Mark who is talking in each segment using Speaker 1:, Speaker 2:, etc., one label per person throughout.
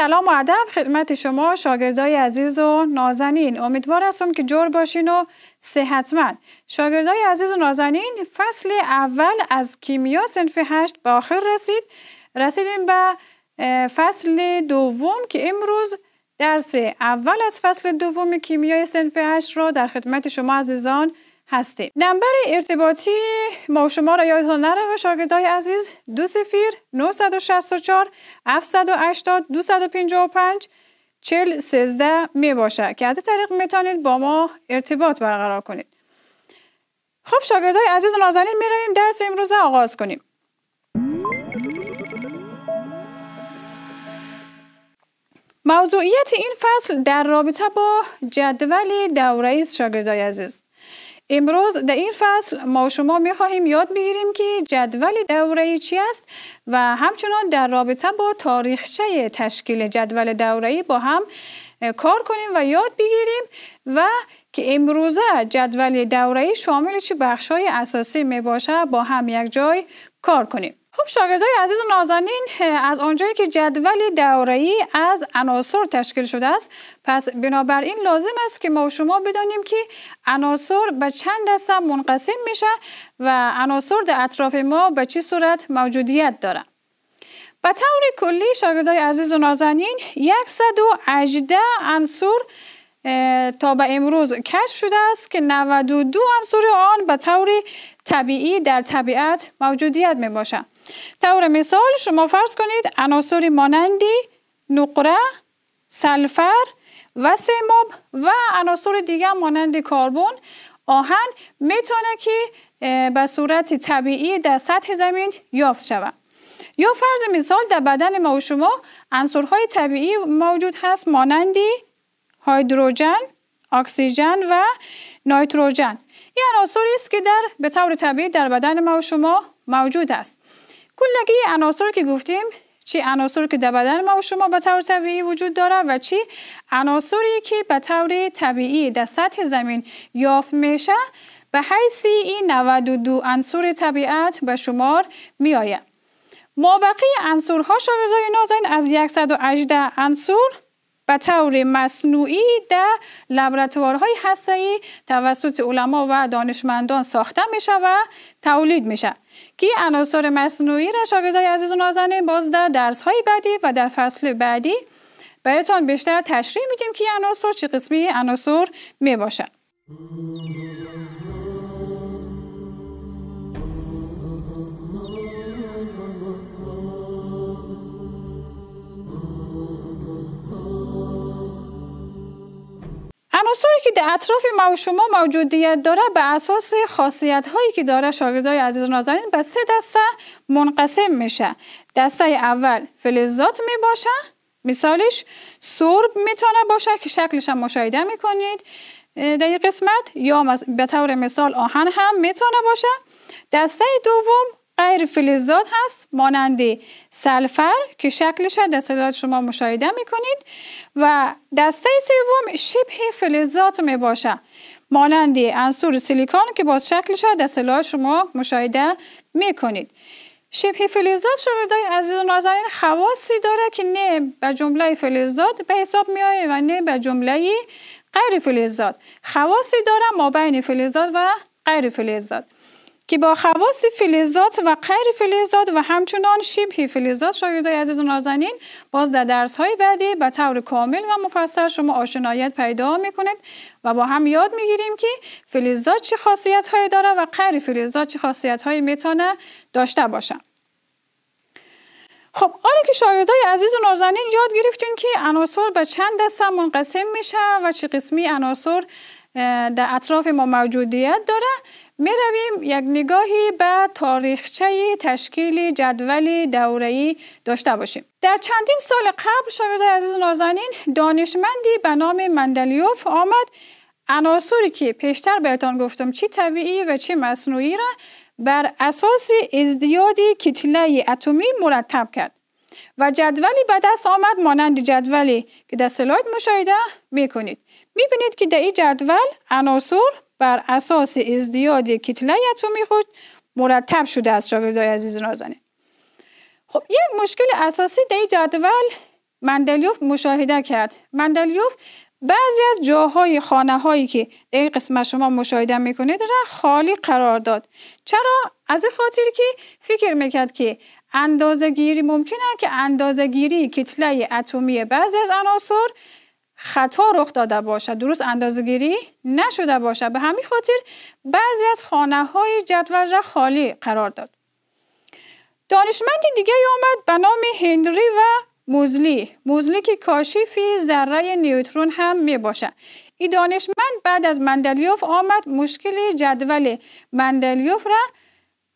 Speaker 1: سلام و ادب خدمت شما شاگردای عزیز و نازنین امیدوار هستم که جور باشین و صحتمند شاگردای عزیز و نازنین فصل اول از کیمیا سنف هشت به آخر رسید رسیدیم به فصل دوم که امروز درس اول از فصل دوم کیمیای سنف هشت رو در خدمت شما عزیزان هستیم نمبر ارتباطی ما شما را یادتان نره و شاگردای عزیز دو سفیر 964 و پنج چل سزده می باشه که از این طریق میتونید با ما ارتباط برقرار کنید خب شاگردهای عزیز و نازنین می رویم درس امروز آغاز کنیم موضوعیت این فصل در رابطه با جدول دوره است شاگردای عزیز امروز در این فصل ما شما می خواهیم یاد بگیریم که جدول دوره چی است و همچنان در رابطه با تاریخچه تشکیل جدول دوره با هم کار کنیم و یاد بگیریم و که امروزه جدول دوره شامل چه بخش های اساسی می باشه با هم یک جای کار کنیم. خب عزیز نازنین از آنجایی که جدول دوره‌ای از عناصر تشکیل شده است پس بنابراین لازم است که ما و شما بدانیم که عناصر به چند دسته منقسم میشه و عناصر در اطراف ما به چه صورت موجودیت دارند به طور کلی شاگردای عزیز و نازنین 118 عنصر تا به امروز کشف شده است که 92 عنصر آن به طور طبیعی در طبیعت موجودیت می باشند طور مثال شما فرض کنید عناصری مانندی نقره، سلفر و سیماب و عناصر دیگر مانند کربن آهن میتونه که به صورت طبیعی در سطح زمین یافت شود یا فرض مثال در بدن ما و شما عنصرهای طبیعی موجود هست مانندی هیدروژن اکسیژن و نیتروژن این عناصری است که در به طور طبیعی در بدن ما و شما موجود است کل پولنگی عناصر که گفتیم چی عناصری که در بدن ما و شما به طور طبیعی وجود داره و چی عناصری که به طور طبیعی در سطح زمین یافت میشه به حیثی این 92 عنصر طبیعت به شمار می آید. ما بقیه عنصرها شاگردای نازن از 118 عنصر به طور مصنوعی در های هستهی توسط علما و دانشمندان ساخته میشه و تولید میشه که عناصر مصنوعی را شاگردای عزیز و نازنین باز در درس های بعدی و در فصل بعدی برایتان بیشتر تشریح میدیم که عناصر چه قسمی عناصر می باشد. عناصری که در اطراف ما و شما موجودیت داره به اساس خاصیت هایی که داره شاگردای عزیز نازنین به سه دسته منقسم میشه دسته اول فلزات می باشه مثالش سرب میتونه باشه که شکلش هم مشاهده میکنید در این قسمت یا به طور مثال آهن هم میتونه باشه دسته دوم غیر فلزات هست مانند سلفر که شکلش در سلات شما مشاهده میکنید و دسته سوم شبه فلزات می باشه مانند انصور سیلیکون که باز شکلش در سلات شما مشاهده میکنید شبه فلزات شاگردای عزیز و نازنین خواصی داره که نه به جمله فلزات به حساب آید و نه به جمله غیر فلزات خواصی داره ما بین فلزات و غیر فلزات که با خواص فلزات و غیر فلزات و همچنان شبه فلزات شایدهای عزیز و نازنین باز در درس های بعدی به طور کامل و مفصل شما آشنایت پیدا میکنید و با هم یاد میگیریم که فلزات چه خاصیت هایی داره و غیر فلزات چه خاصیت های میتونه داشته باشه خب حالا که شاگردای عزیز و نازنین یاد گرفتین که عناصر به چند دسته منقسم میشه و چه قسمی عناصر در اطراف ما موجودیت داره می رویم یک نگاهی به تاریخچه تشکیل جدول دوره‌ای داشته باشیم. در چندین سال قبل شاگرد عزیز نازنین دانشمندی به نام مندلیوف آمد عناصری که پیشتر برتان گفتم چی طبیعی و چی مصنوعی را بر اساس ازدیاد کتله اتمی مرتب کرد و جدولی به دست آمد مانند جدولی که در سلایت مشاهده می کنید. می بینید که در این جدول عناصر بر اساس ازدیاد کتله اتمی خود مرتب شده از شاگردای عزیز نازنه. خب یک مشکل اساسی در جدول مندلیوف مشاهده کرد مندلیوف بعضی از جاهای خانه هایی که در این قسمت شما مشاهده میکنید را خالی قرار داد چرا از این خاطر که فکر میکرد که اندازه گیری ممکنه که اندازه گیری کتله اتمی بعضی از عناصر خطا رخ داده باشد درست اندازگیری نشده باشد به همین خاطر بعضی از خانه های جدول را خالی قرار داد دانشمند دیگه آمد به نام هنری و موزلی موزلی که کاشیفی ذره نیوترون هم می باشد این دانشمند بعد از مندلیوف آمد مشکل جدول مندلیوف را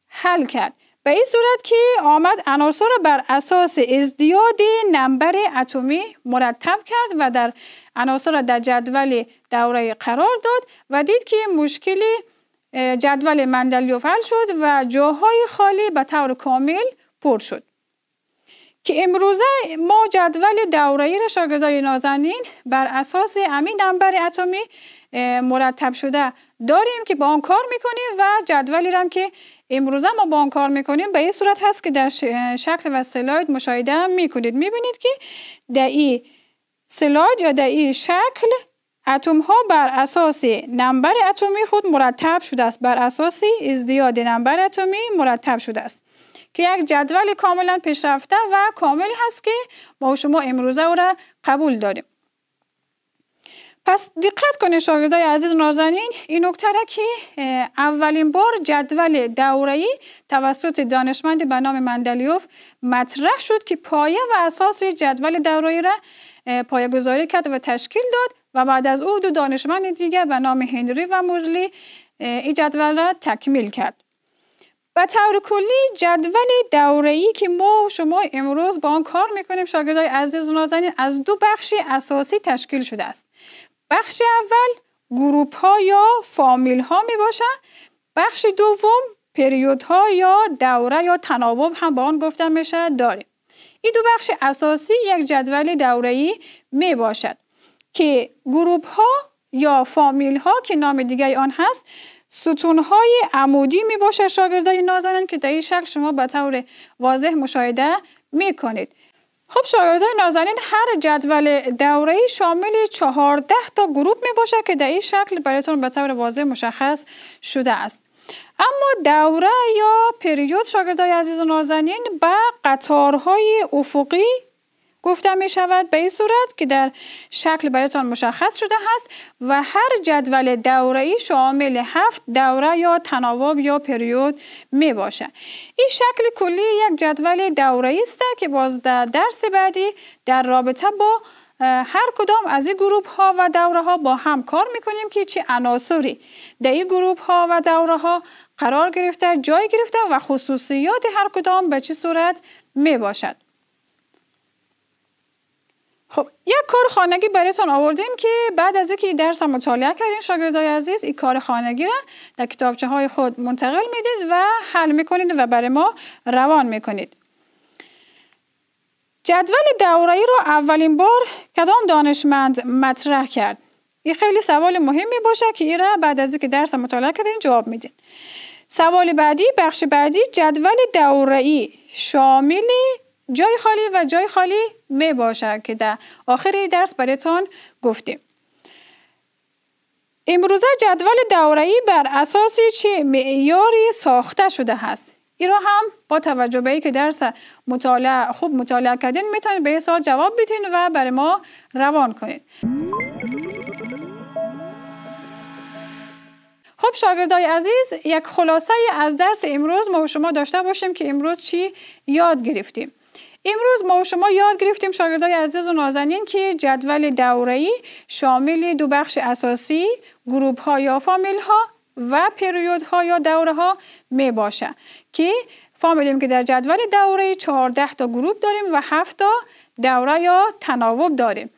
Speaker 1: حل کرد به این صورت که آمد عناصر را بر اساس ازدیاد نمبر اتمی مرتب کرد و در عناصر را در جدول دوره قرار داد و دید که مشکلی جدول مندلیوف حل شد و جاهای خالی به طور کامل پر شد که امروزه ما جدول دوره‌ای را شاگردای نازنین بر اساس همین نمبر اتمی مرتب شده داریم که با آن کار میکنیم و جدولی هم که امروزه ما با آن کار میکنیم به این صورت هست که در شکل و سلاید مشاهده کنید. میکنید میبینید که در این سلاید یا در این شکل اتم ها بر اساس نمبر اتمی خود مرتب شده است بر اساس ازدیاد نمبر اتمی مرتب شده است که یک جدول کاملا پیشرفته و کامل هست که ما شما امروزه او را قبول داریم پس دقت کنید شاگردای عزیز نازنین این نکته که اولین بار جدول دوره‌ای توسط دانشمند به نام مندلیوف مطرح شد که پایه و اساس جدول دوره‌ای را پایه‌گذاری کرد و تشکیل داد و بعد از او دو دانشمند دیگر به نام هنری و موزلی این جدول را تکمیل کرد. به طور کلی جدول دوره‌ای که ما و شما امروز با آن کار میکنیم شاگردای عزیز نازنین از دو بخش اساسی تشکیل شده است بخش اول گروپ ها یا فامیل ها می باشن بخش دوم پریود ها یا دوره یا تناوب هم با آن گفتن میشه داریم این دو بخش اساسی یک جدول دوره‌ای می باشد که گروپ ها یا فامیل ها که نام دیگه آن هست ستون های عمودی می باشد شاگردای نازنین که در این شکل شما به طور واضح مشاهده می کنید خب شاگردان نازنین هر جدول دوره شامل 14 تا گروه می باشه که در این شکل برایتون به طور واضح مشخص شده است اما دوره یا پریود شاگردای عزیز نازنین به قطارهای افقی گفته می شود به این صورت که در شکل برایتان مشخص شده هست و هر جدول دوره‌ای شامل هفت دوره یا تناوب یا پریود می باشه این شکل کلی یک جدول دوره‌ای است که باز در درس بعدی در رابطه با هر کدام از این گروپ ها و دوره ها با هم کار میکنیم که چه عناصری در این گروپ ها و دوره ها قرار گرفته جای گرفته و خصوصیات هر کدام به چه صورت می باشد خب یک کار خانگی برایتان آوردیم که بعد از اینکه درس مطالعه کردین شاگردای عزیز این کار خانگی را در کتابچه های خود منتقل میدید و حل میکنید و برای ما روان میکنید جدول ای رو اولین بار کدام دانشمند مطرح کرد این خیلی سوال مهمی باشه که این را بعد از اینکه درس مطالعه کردین جواب میدین سوال بعدی بخش بعدی جدول ای شامل جای خالی و جای خالی می باشد که در آخر درس برایتان گفتیم امروزه جدول دوره‌ای بر اساس چه معیاری ساخته شده هست. این را هم با توجه به که درس مطالعه خوب مطالعه کردین میتونید به سال جواب بدین و برای ما روان کنید خب شاگردای عزیز یک خلاصه از درس امروز ما شما داشته باشیم که امروز چی یاد گرفتیم امروز ما و شما یاد گرفتیم شاگردای عزیز و نازنین که جدول دوره‌ای شامل دو بخش اساسی گروپ ها یا فامیل ها و پریود ها یا دوره ها می باشه که فهمیدیم که در جدول دوره‌ای 14 تا گروپ داریم و 7 تا دوره یا تناوب داریم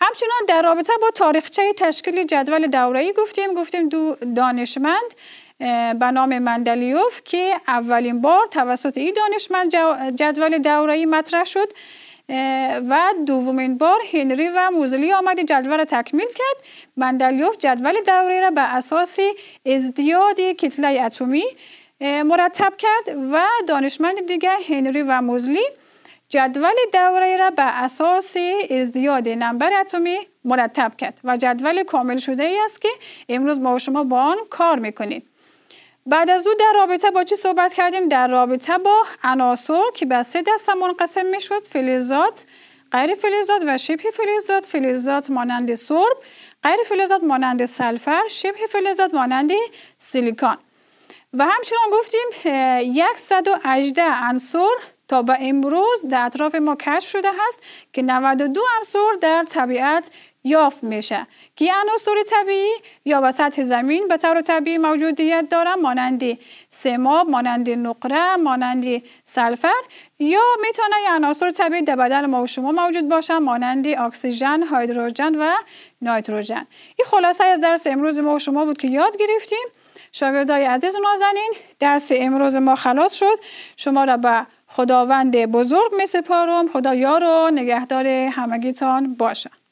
Speaker 1: همچنان در رابطه با تاریخچه تشکیل جدول دوره‌ای گفتیم گفتیم دو دانشمند به نام مندلیوف که اولین بار توسط این دانشمند جدول دورایی مطرح شد و دومین بار هنری و موزلی آمد جدول را تکمیل کرد مندلیوف جدول دوره را به اساس ازدیاد کتله اتمی مرتب کرد و دانشمند دیگر هنری و موزلی جدول دوره را به اساس ازدیاد نمبر اتمی مرتب کرد و جدول کامل شده ای است که امروز ما شما با آن کار میکنید بعد از او در رابطه با چی صحبت کردیم؟ در رابطه با عناصر که به سه دست منقسم می شد فلزات، غیر فلزات و شبه فلزات، فلزات مانند سرب، غیر فلزات مانند سلفر، شبه فلزات مانند سیلیکان. و همچنان گفتیم 118 عنصر تا به امروز در اطراف ما کشف شده هست که 92 عنصر در طبیعت یافت میشه که عناصر طبیعی یا سطح زمین به طور طبیعی موجودیت داره مانند سماب مانند نقره مانند سلفر یا میتونه عناصر یعنی طبیعی در بدن ما و شما موجود باشه مانند اکسیژن هیدروژن و نایتروژن این خلاصه از درس امروز ما و شما بود که یاد گرفتیم شاگردای عزیز نازنین درس امروز ما خلاص شد شما را به خداوند بزرگ می سپارم خدا یار و نگهدار همگیتان باشه